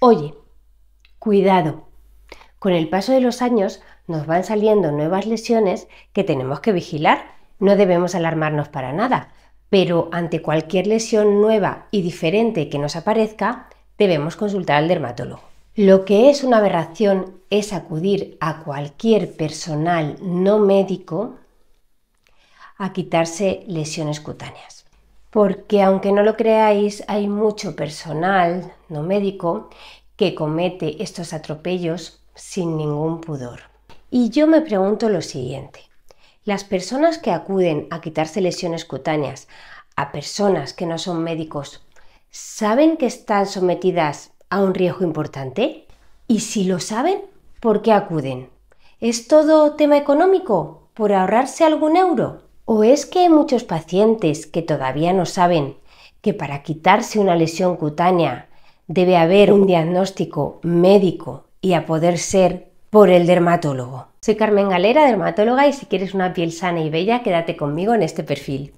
Oye, cuidado. Con el paso de los años nos van saliendo nuevas lesiones que tenemos que vigilar. No debemos alarmarnos para nada, pero ante cualquier lesión nueva y diferente que nos aparezca, debemos consultar al dermatólogo. Lo que es una aberración es acudir a cualquier personal no médico a quitarse lesiones cutáneas porque aunque no lo creáis, hay mucho personal no médico que comete estos atropellos sin ningún pudor. Y yo me pregunto lo siguiente, las personas que acuden a quitarse lesiones cutáneas a personas que no son médicos, ¿saben que están sometidas a un riesgo importante? Y si lo saben, ¿por qué acuden? ¿Es todo tema económico? ¿Por ahorrarse algún euro? ¿O es que hay muchos pacientes que todavía no saben que para quitarse una lesión cutánea debe haber un diagnóstico médico y a poder ser por el dermatólogo? Soy Carmen Galera, dermatóloga, y si quieres una piel sana y bella, quédate conmigo en este perfil.